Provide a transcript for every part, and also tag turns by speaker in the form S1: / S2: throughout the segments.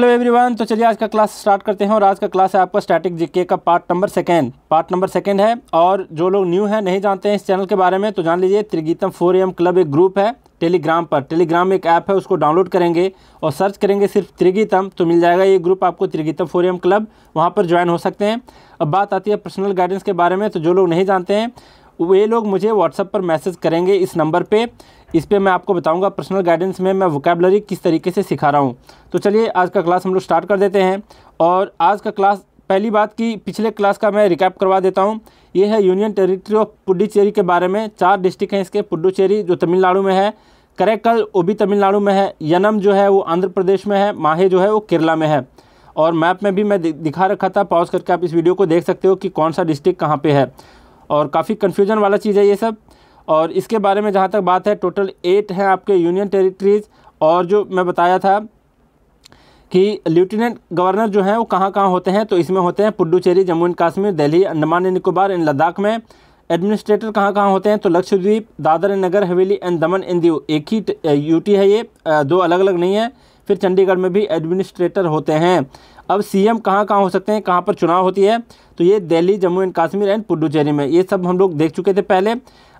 S1: hello everyone तो चलिए आज का क्लास स्टार्ट करते हैं और आज का क्लास है आपका स्टैटिक जीके का part number second part number second है और जो लोग न्यू हैं नहीं जानते हैं इस चैनल के बारे में तो जान लीजिए त्रिगीतम फोर एम क्लब एक ग्रुप है टेलीग्राम पर टेलीग्राम एक ऐप है उसको डाउनलोड करेंगे और सर्च करेंगे सिर्फ त्रिगीतम तो मिल जाएगा ये ग्रुप आपको त्रिगीतम फोर क्लब वहाँ पर ज्वाइन हो सकते हैं अब बात आती है पर्सनल गाइडेंस के बारे में तो जो लोग नहीं जानते हैं वे लोग मुझे व्हाट्सअप पर मैसेज करेंगे इस नंबर पे इस पर मैं आपको बताऊंगा पर्सनल गाइडेंस में मैं वोकेबलरी किस तरीके से सिखा रहा हूँ तो चलिए आज का क्लास हम लोग स्टार्ट कर देते हैं और आज का क्लास पहली बात कि पिछले क्लास का मैं रिकैप करवा देता हूँ ये है यूनियन टेरिटरी ऑफ पुडुचेरी के बारे में चार डिस्ट्रिक्ट हैं इसके पुडुचेरी जो तमिलनाडु में है करेकल वो भी तमिलनाडु में है यनम जो है वो आंध्र प्रदेश में है माहे जो है वो केरला में है और मैप में भी मैं दिखा रखा था पॉज करके आप इस वीडियो को देख सकते हो कि कौन सा डिस्ट्रिक्ट कहाँ पे है और काफ़ी कन्फ्यूजन वाला चीज़ है ये सब और इसके बारे में जहाँ तक बात है टोटल एट हैं आपके यूनियन टेरिटरीज़ और जो मैं बताया था कि लेफ्टिनेंट गवर्नर जो हैं वो कहाँ कहाँ होते हैं तो इसमें होते हैं Puducherry Jammu and Kashmir Delhi Andaman and Nicobar and Ladakh में एडमिनिस्ट्रेटर कहाँ कहाँ होते हैं तो लक्षद्वीप दादर एंड नगर हवेली एंड दमन एंड दीव एक ही यूटी है ये दो अलग अलग नहीं है फिर चंडीगढ़ में भी एडमिनिस्ट्रेटर होते हैं अब सीएम कहाँ कहाँ हो सकते हैं कहाँ पर चुनाव होती है तो ये दिल्ली जम्मू एंड कश्मीर एंड पुडुचेरी में ये सब हम लोग देख चुके थे पहले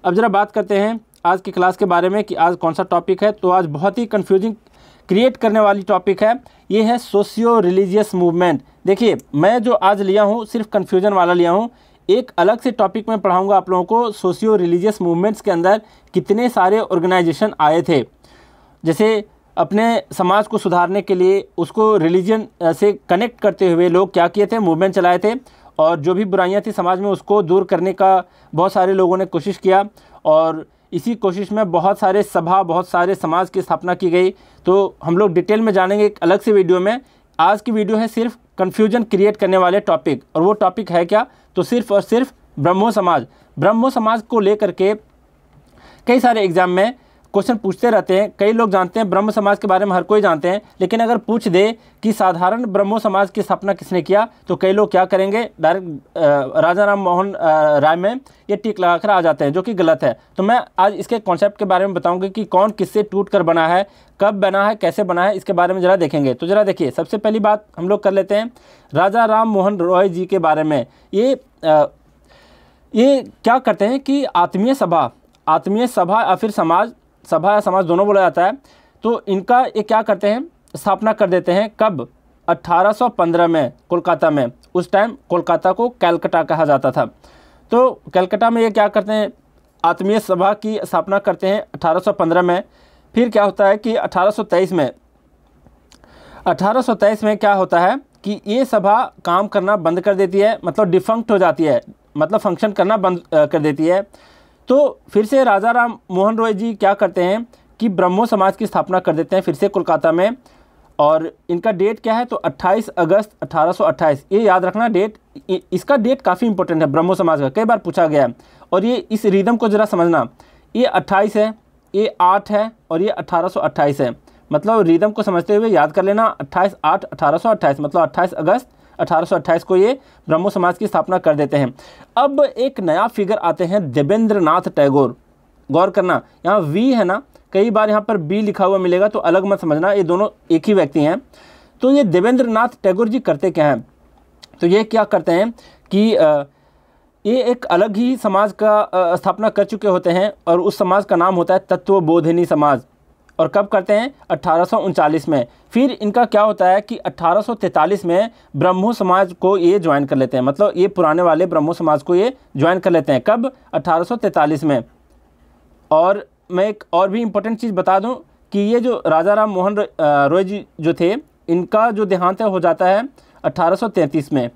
S1: अब ज़रा बात करते हैं आज की क्लास के बारे में कि आज कौन सा टॉपिक है तो आज बहुत ही कन्फ्यूजिंग क्रिएट करने वाली टॉपिक है ये है सोशियो रिलीजियस मूवमेंट देखिए मैं जो आज लिया हूँ सिर्फ कन्फ्यूजन वाला लिया हूँ एक अलग से टॉपिक में पढ़ाऊँगा आप लोगों को सोशियो रिलीजियस मूवमेंट्स के अंदर कितने सारे ऑर्गेनाइजेशन आए थे जैसे अपने समाज को सुधारने के लिए उसको रिलीजन से कनेक्ट करते हुए लोग क्या किए थे मूवमेंट चलाए थे और जो भी बुराइयाँ थी समाज में उसको दूर करने का बहुत सारे लोगों ने कोशिश किया और इसी कोशिश में बहुत सारे सभा बहुत सारे समाज की स्थापना की गई तो हम लोग डिटेल में जानेंगे एक अलग से वीडियो में आज की वीडियो है सिर्फ कन्फ्यूजन क्रिएट करने वाले टॉपिक और वो टॉपिक है क्या तो सिर्फ और सिर्फ ब्रह्मो समाज ब्रह्मो समाज को लेकर के कई सारे एग्ज़ाम में क्वेश्चन पूछते रहते हैं कई लोग जानते हैं ब्रह्म समाज के बारे में हर कोई जानते हैं लेकिन अगर पूछ दे कि साधारण ब्रह्मो समाज की स्थापना किसने किया तो कई लोग क्या करेंगे डायरेक्ट राजा राम मोहन राय में ये टिक लगाकर आ जाते हैं जो कि गलत है तो मैं आज इसके कॉन्सेप्ट के बारे में बताऊँगी कि कौन किससे टूट कर बना है कब बना है कैसे बना है इसके बारे में ज़रा देखेंगे तो ज़रा देखिए सबसे पहली बात हम लोग कर लेते हैं राजा राम मोहन रॉय जी के बारे में ये ये क्या करते हैं कि आत्मीय सभा आत्मीय सभा या फिर समाज सभा या समाज दोनों बोला जाता है तो इनका ये क्या करते हैं स्थापना कर देते हैं कब 1815 में कोलकाता में उस टाइम कोलकाता को कैलकटा कहा जाता था तो कैलकटा में ये क्या करते हैं आत्मीय सभा की स्थापना करते हैं 1815 में फिर क्या होता है कि 1823 में 1823 में क्या होता है कि ये सभा काम करना बंद कर देती है मतलब डिफंक्ट हो जाती है मतलब फंक्शन करना बंद कर देती है तो फिर से राजा राम मोहन रॉय जी क्या करते हैं कि ब्रह्मो समाज की स्थापना कर देते हैं फिर से कोलकाता में और इनका डेट क्या है तो 28 अगस्त 1828 ये याद रखना डेट इसका डेट काफ़ी इंपॉर्टेंट है ब्रह्मो समाज का कई बार पूछा गया है और ये इस रिदम को ज़रा समझना ये 28 है ये 8 है और ये 1828 है मतलब रिदम को समझते हुए याद कर लेना 28 8 1828 मतलब 28 अगस्त अठारह को ये ब्रह्मो समाज की स्थापना कर देते हैं अब एक नया फिगर आते हैं देवेंद्र नाथ टैगोर गौर करना यहाँ वी है ना कई बार यहाँ पर बी लिखा हुआ मिलेगा तो अलग मत समझना ये दोनों एक ही व्यक्ति हैं तो ये देवेंद्र नाथ टैगोर जी करते क्या हैं तो ये क्या करते हैं कि आ, ये एक अलग ही समाज का स्थापना कर चुके होते हैं और उस समाज का नाम होता है तत्वबोधिनी समाज और कब करते हैं अट्ठारह में फिर इनका क्या होता है कि अट्ठारह में ब्रह्मो समाज को ये ज्वाइन कर लेते हैं मतलब ये पुराने वाले ब्रह्मो समाज को ये ज्वाइन कर लेते हैं कब अट्ठारह में और मैं एक और भी इम्पोर्टेंट चीज़ बता दूं कि ये जो राजा राम मोहन रॉय जी जो थे इनका जो देहांत हो जाता है 1833 में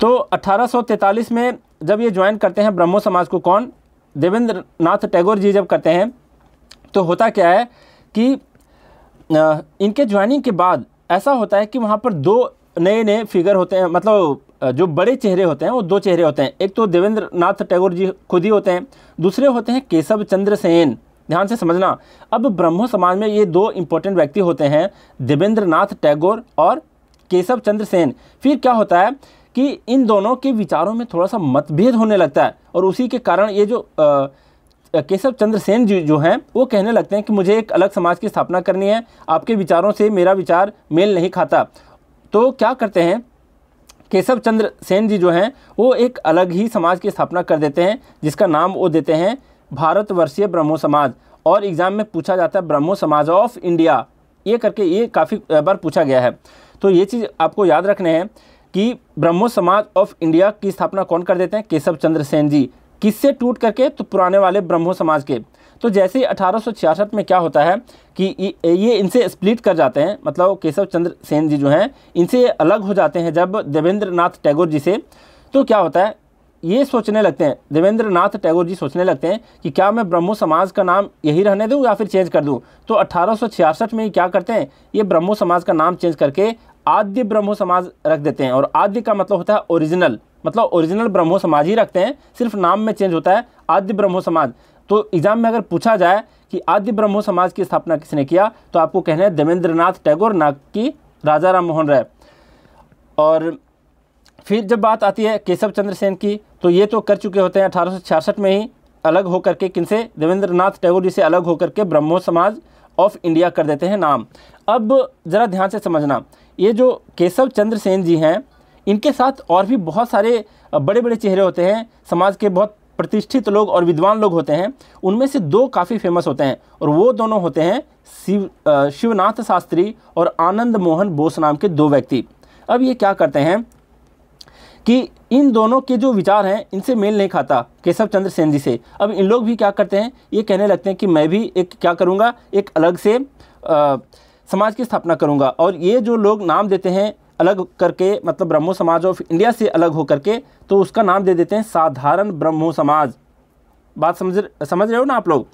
S1: तो 1843 में जब ये ज्वाइन करते हैं ब्रह्मो समाज को कौन देवेंद्र नाथ टैगोर जी जब करते हैं तो होता क्या है कि इनके ज्वाइनिंग के बाद ऐसा होता है कि वहाँ पर दो नए नए फिगर होते हैं मतलब जो बड़े चेहरे होते हैं वो दो चेहरे होते हैं एक तो देवेंद्र नाथ टैगोर जी खुद ही होते हैं दूसरे होते हैं केशव चंद्र सेन ध्यान से समझना अब ब्रह्मो समाज में ये दो इम्पोर्टेंट व्यक्ति होते हैं देवेंद्र नाथ टैगोर और केशव चंद्र सेन फिर क्या होता है कि इन दोनों के विचारों में थोड़ा सा मतभेद होने लगता है और उसी के कारण ये जो आ, केशव चंद्र सेन जी जो हैं वो कहने लगते हैं कि मुझे एक अलग समाज की स्थापना करनी है आपके विचारों से मेरा विचार मेल नहीं खाता तो क्या करते हैं केशव चंद्र सेन जी जो हैं वो एक अलग ही समाज की स्थापना कर देते हैं जिसका नाम वो देते हैं भारतवर्षीय ब्रह्मो समाज और एग्ज़ाम में पूछा जाता है ब्रह्मो समाज ऑफ इंडिया ये करके ये काफ़ी बार पूछा गया है तो ये चीज़ आपको याद रखने हैं कि ब्रह्मो समाज ऑफ इंडिया की स्थापना कौन कर देते हैं केशव चंद्र सेन जी किससे टूट करके तो पुराने वाले ब्रह्मो समाज के तो जैसे ही अठारह में क्या होता है कि ये इनसे स्प्लिट कर जाते हैं मतलब केशव चंद्र सेन जी जो हैं इनसे अलग हो जाते हैं जब देवेंद्र नाथ टैगोर जी से तो क्या होता है ये सोचने लगते हैं देवेंद्र नाथ टैगोर जी सोचने लगते हैं कि क्या मैं ब्रह्मो समाज का नाम यही रहने दूँ या फिर चेंज कर दूँ तो अठारह में क्या करते हैं ये ब्रह्मो समाज का नाम चेंज करके आद्य ब्रह्मो समाज रख देते हैं और आद्य का मतलब होता है ओरिजिनल मतलब ओरिजिनल ब्रह्मो समाज ही रखते हैं सिर्फ नाम में चेंज होता है आद्य ब्रह्मो समाज तो एग्ज़ाम में अगर पूछा जाए कि आद्य ब्रह्मो समाज की स्थापना किसने किया तो आपको कहना है देवेंद्रनाथ टैगोर ना कि राजा राम मोहन राय और फिर जब बात आती है केशव चंद्र सेन की तो ये तो कर चुके होते हैं अठारह में ही अलग होकर के किन देवेंद्र देवेंद्रनाथ टैगोर जी से अलग होकर के ब्रह्मो समाज ऑफ इंडिया कर देते हैं नाम अब ज़रा ध्यान से समझना ये जो केशव चंद्र सेन जी हैं इनके साथ और भी बहुत सारे बड़े बड़े चेहरे होते हैं समाज के बहुत प्रतिष्ठित लोग और विद्वान लोग होते हैं उनमें से दो काफ़ी फेमस होते हैं और वो दोनों होते हैं शिव शिवनाथ शास्त्री और आनंद मोहन बोस नाम के दो व्यक्ति अब ये क्या करते हैं कि इन दोनों के जो विचार हैं इनसे मेल नहीं खाता केशव चंद्र सेन जी से अब इन लोग भी क्या करते हैं ये कहने लगते हैं कि मैं भी एक क्या करूँगा एक अलग से आ, समाज की स्थापना करूँगा और ये जो लोग नाम देते हैं अलग करके मतलब ब्रह्मो समाज ऑफ इंडिया से अलग हो करके तो उसका नाम दे देते हैं साधारण ब्रह्मो समाज बात समझ समझ रहे हो ना आप लोग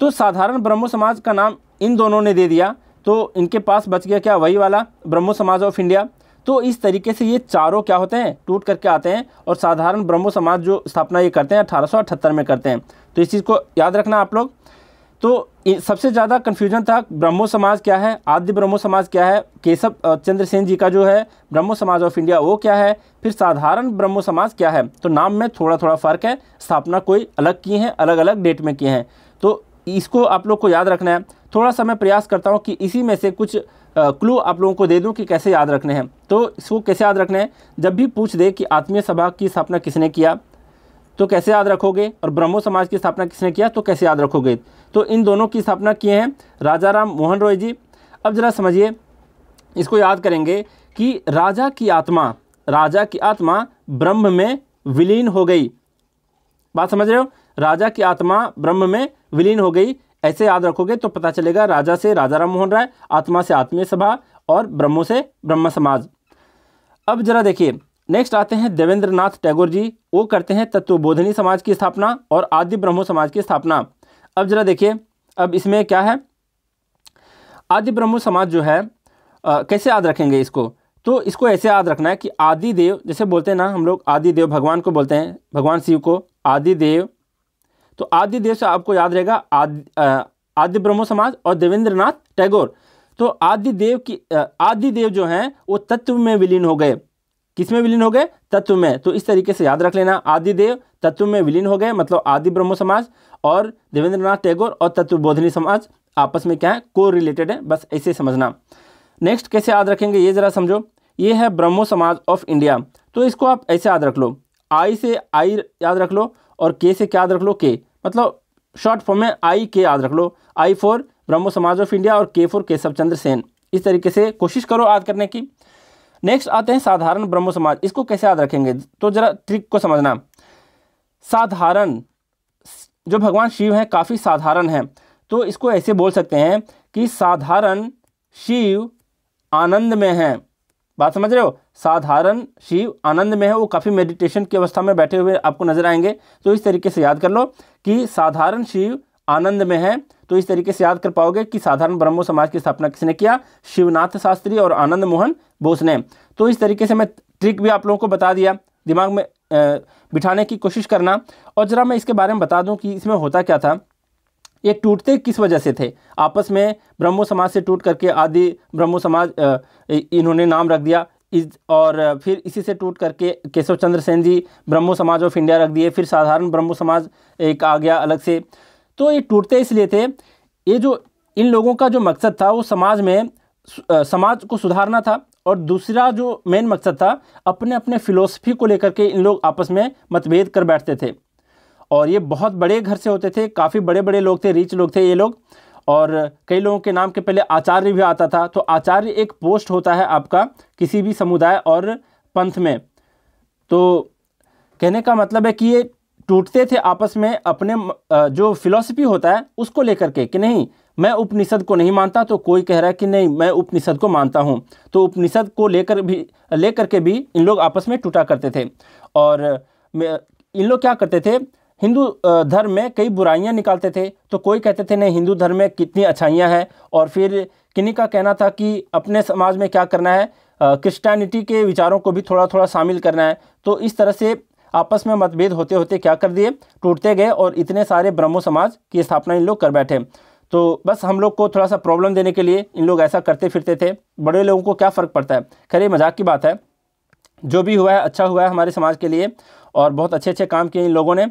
S1: तो साधारण ब्रह्मो समाज का नाम इन दोनों ने दे दिया तो इनके पास बच गया क्या वही वाला ब्रह्मो समाज ऑफ इंडिया तो इस तरीके से ये चारों क्या होते हैं टूट करके आते हैं और साधारण ब्रह्मो समाज जो स्थापना ये करते हैं अठारह में करते हैं तो इस चीज़ को याद रखना आप लोग तो सबसे ज़्यादा कन्फ्यूजन था ब्रह्मो समाज क्या है आद्य ब्रह्मो समाज क्या है केशव चंद्रसेन जी का जो है ब्रह्मो समाज ऑफ इंडिया वो क्या है फिर साधारण ब्रह्मो समाज क्या है तो नाम में थोड़ा थोड़ा फ़र्क है स्थापना कोई अलग की है अलग अलग डेट में किए हैं तो इसको आप लोग को याद रखना है थोड़ा सा मैं प्रयास करता हूँ कि इसी में से कुछ क्लू आप लोगों को दे दूँ कि कैसे याद रखने हैं तो इसको कैसे याद रखना है जब भी पूछ दे कि आत्मीय सभा की स्थापना किसने किया तो कैसे याद रखोगे और ब्रह्मो समाज की स्थापना किसने किया तो कैसे याद रखोगे तो इन दोनों की स्थापना किए हैं राजा राम मोहन रॉय जी अब ज़रा समझिए इसको याद करेंगे कि राजा की आत्मा राजा की आत्मा ब्रह्म में विलीन हो गई बात समझ रहे हो राजा की आत्मा ब्रह्म में विलीन हो गई ऐसे याद रखोगे तो पता चलेगा राजा से राजा राम मोहन राय आत्मा से आत्मीय सभा और ब्रह्मो से ब्रह्म समाज अब जरा देखिए नेक्स्ट आते हैं देवेंद्र नाथ टैगोर जी वो करते हैं तत्वबोधनी समाज की स्थापना और आदि ब्रह्मो समाज की स्थापना अब जरा देखिए अब इसमें क्या है आदि ब्रह्मो समाज जो है आ, कैसे याद रखेंगे इसको तो इसको ऐसे याद रखना है कि आदि देव जैसे बोलते हैं ना हम लोग आदि देव भगवान को बोलते हैं भगवान शिव को आदि देव तो आदि देव से आपको याद रहेगा आदि ब्रह्मो समाज और देवेंद्र नाथ टैगोर तो आदि देव की आदि देव जो हैं वो तत्व में विलीन हो गए किस में विलीन हो गए तत्व में तो इस तरीके से याद रख लेना आदि देव तत्व में विलीन हो गए मतलब आदि ब्रह्मो समाज और देवेंद्रनाथ टैगोर और तत्व बोधनी समाज आपस में क्या है को रिलेटेड है बस ऐसे समझना नेक्स्ट कैसे याद रखेंगे ये ज़रा समझो ये है ब्रह्मो समाज ऑफ इंडिया तो इसको आप ऐसे याद रख लो आई से आई याद रख लो और के से क्या याद रख लो के मतलब शॉर्ट फॉर्म में आई के याद रख लो आई फॉर ब्रह्मो समाज ऑफ इंडिया और के फॉर केशव चंद्र सेन इस तरीके से कोशिश करो याद करने की नेक्स्ट आते हैं साधारण ब्रह्म समाज इसको कैसे याद रखेंगे तो जरा ट्रिक को समझना साधारण जो भगवान शिव हैं काफ़ी साधारण हैं तो इसको ऐसे बोल सकते हैं कि साधारण शिव आनंद में हैं बात समझ रहे हो साधारण शिव आनंद में है वो काफ़ी मेडिटेशन की अवस्था में बैठे हुए आपको नजर आएंगे तो इस तरीके से याद कर लो कि साधारण शिव आनंद में है तो इस तरीके से याद कर पाओगे कि साधारण ब्रह्मो समाज की स्थापना किसने किया शिवनाथ शास्त्री और आनंद मोहन बोस ने तो इस तरीके से मैं ट्रिक भी आप लोगों को बता दिया दिमाग में बिठाने की कोशिश करना और ज़रा मैं इसके बारे में बता दूं कि इसमें होता क्या था ये टूटते किस वजह से थे आपस में ब्रह्मो समाज से टूट करके आदि ब्रह्मो समाज इन्होंने नाम रख दिया इस और फिर इसी से टूट करके केशव चंद्र सेन जी ब्रह्मो समाज ऑफ इंडिया रख दिए फिर साधारण ब्रह्मो समाज एक आ गया अलग से तो ये टूटते इसलिए थे ये जो इन लोगों का जो मकसद था वो समाज में समाज को सुधारना था और दूसरा जो मेन मकसद था अपने अपने फ़िलोसफी को लेकर के इन लोग आपस में मतभेद कर बैठते थे और ये बहुत बड़े घर से होते थे काफ़ी बड़े बड़े लोग थे रिच लोग थे ये लोग और कई लोगों के नाम के पहले आचार्य भी आता था तो आचार्य एक पोस्ट होता है आपका किसी भी समुदाय और पंथ में तो कहने का मतलब है कि ये टूटते थे आपस में अपने जो फिलोसफी होता है उसको लेकर के कि नहीं मैं उपनिषद को नहीं मानता तो कोई कह रहा है कि नहीं मैं उपनिषद को मानता हूँ तो उपनिषद को लेकर भी लेकर के भी इन लोग आपस में टूटा करते थे और इन लोग क्या करते थे हिंदू धर्म में कई बुराइयाँ निकालते थे तो कोई कहते थे नहीं हिंदू धर्म में कितनी अच्छाइयाँ हैं और फिर किन्हीं का कहना था कि अपने समाज में क्या करना है क्रिश्चियनिटी के विचारों को भी थोड़ा थोड़ा शामिल करना है तो इस तरह से आपस में मतभेद होते होते क्या कर दिए टूटते गए और इतने सारे ब्रह्मो समाज की स्थापना इन लोग कर बैठे तो बस हम लोग को थोड़ा सा प्रॉब्लम देने के लिए इन लोग ऐसा करते फिरते थे बड़े लोगों को क्या फ़र्क पड़ता है खैर ये मजाक की बात है जो भी हुआ है अच्छा हुआ है हमारे समाज के लिए और बहुत अच्छे अच्छे काम किए इन लोगों ने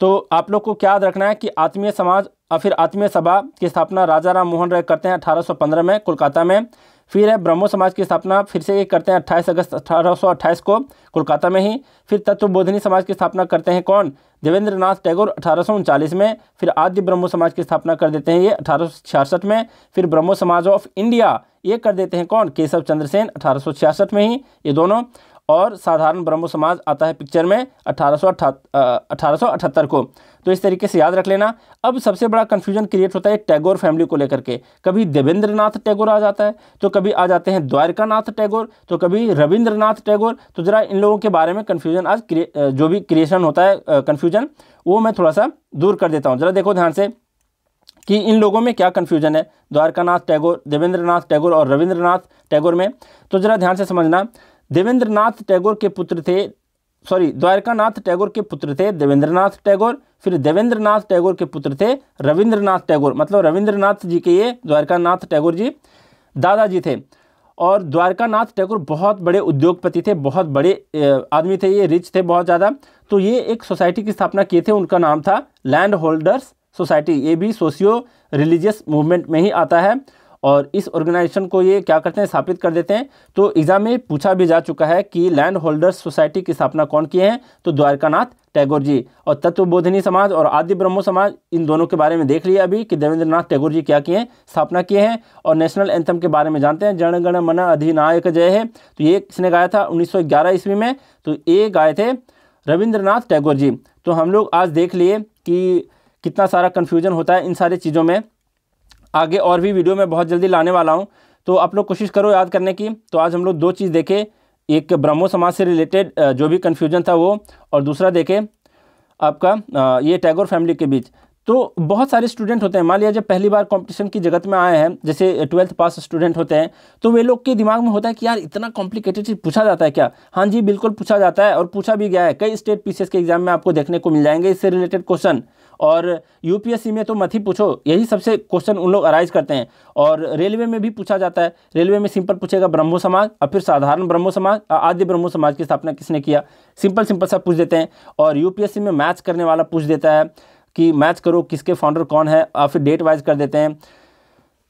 S1: तो आप लोग को क्या याद रखना है कि आत्मीय समाज और फिर आत्मीय सभा की स्थापना राजा राम मोहन राय करते हैं 1815 में कोलकाता में फिर है ब्रह्मो समाज की स्थापना फिर से ये करते हैं 28 अगस्त 1828 को कोलकाता में ही फिर तत्व बोधनी समाज की स्थापना करते हैं कौन देवेंद्र नाथ टैगोर अठारह में फिर आद्य ब्रह्मो समाज की स्थापना कर देते हैं ये अठारह में फिर ब्रह्मो समाज ऑफ इंडिया ये कर देते हैं कौन केशव चंद्र सेन अठारह में ही ये दोनों और साधारण ब्रह्म समाज आता है पिक्चर में अठारह को तो इस तरीके से याद रख लेना अब सबसे बड़ा कन्फ्यूजन क्रिएट होता है टैगोर फैमिली को लेकर के कभी देवेंद्र नाथ टैगोर आ जाता है तो कभी आ जाते हैं द्वारका नाथ टैगोर तो कभी रविंद्रनाथ टैगोर तो ज़रा इन लोगों के बारे में कन्फ्यूजन आज जो भी क्रिएशन होता है कन्फ्यूजन वो मैं थोड़ा सा दूर कर देता हूँ ज़रा देखो ध्यान से कि इन लोगों में क्या कन्फ्यूजन है द्वारकानाथ टैगोर देवेंद्रनाथ टैगोर और रविंद्रनाथ टैगोर में तो ज़रा ध्यान से समझना देवेंद्र नाथ टैगोर के पुत्र थे सॉरी द्वारकानाथ टैगोर के पुत्र थे देवेंद्रनाथ टैगोर फिर देवेंद्रनाथ टैगोर के पुत्र थे रविंद्रनाथ टैगोर मतलब रविंद्रनाथ जी के ये द्वारकानाथ टैगोर जी दादाजी थे और द्वारकानाथ टैगोर बहुत बड़े उद्योगपति थे बहुत बड़े आदमी थे ये रिच थे बहुत ज़्यादा तो ये एक सोसाइटी की स्थापना किए थे उनका नाम था लैंड होल्डर्स सोसाइटी ये भी सोशियो रिलीजियस मूवमेंट में ही आता है और इस ऑर्गेनाइजेशन को ये क्या करते हैं स्थापित कर देते हैं तो एग्ज़ाम में पूछा भी जा चुका है कि लैंड होल्डर्स सोसाइटी की स्थापना कौन किए हैं तो द्वारकानाथ टैगोर जी और तत्वबोधिनी समाज और आदि ब्रह्मो समाज इन दोनों के बारे में देख लिया अभी कि देवेंद्रनाथ टैगोर जी क्या किए हैं स्थापना किए हैं और नेशनल एंथम के बारे में जानते हैं जनगण मन अधिनायक जय है तो ये किसने गाया था उन्नीस ईस्वी में तो ये गाए थे रविंद्रनाथ टैगोर जी तो हम लोग आज देख लिए कि कितना सारा कन्फ्यूजन होता है इन सारी चीज़ों में आगे और भी वीडियो मैं बहुत जल्दी लाने वाला हूँ तो आप लोग कोशिश करो याद करने की तो आज हम लोग दो चीज़ देखें एक ब्रह्मो समाज से रिलेटेड जो भी कन्फ्यूजन था वो और दूसरा देखें आपका ये टैगोर फैमिली के बीच तो बहुत सारे स्टूडेंट होते हैं मान लिया जब पहली बार कंपटीशन की जगत में आए हैं जैसे ट्वेल्थ पास स्टूडेंट होते हैं तो वे लोग के दिमाग में होता है कि यार इतना कॉम्प्लिकेटेड चीज़ पूछा जाता है क्या हाँ जी बिल्कुल पूछा जाता है और पूछा भी गया है कई स्टेट पी के एग्जाम में आपको देखने को मिल जाएंगे इससे रिलेटेड क्वेश्चन और यू में तो मत ही पूछो यही सबसे क्वेश्चन उन लोग अराइज करते हैं और रेलवे में भी पूछा जाता है रेलवे में सिंपल पूछेगा ब्रह्मो समाज और फिर साधारण ब्रह्मो समाज आदि ब्रह्मो समाज की स्थापना किसने किया सिंपल सिंपल सा पूछ देते हैं और यूपीएससी में मैथ्स करने वाला पूछ देता है कि मैच करो किसके फाउंडर कौन है आप फिर डेट वाइज कर देते हैं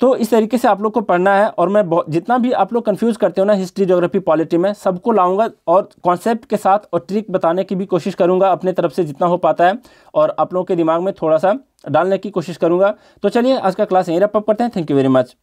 S1: तो इस तरीके से आप लोग को पढ़ना है और मैं जितना भी आप लोग कंफ्यूज करते हो ना हिस्ट्री ज्योग्राफी पॉलिटी में सबको लाऊंगा और कॉन्सेप्ट के साथ और ट्रिक बताने की भी कोशिश करूंगा अपने तरफ से जितना हो पाता है और आप लोगों के दिमाग में थोड़ा सा डालने की कोशिश करूंगा तो चलिए आज का क्लास यहीं रेपअप करते हैं थैंक यू वेरी मच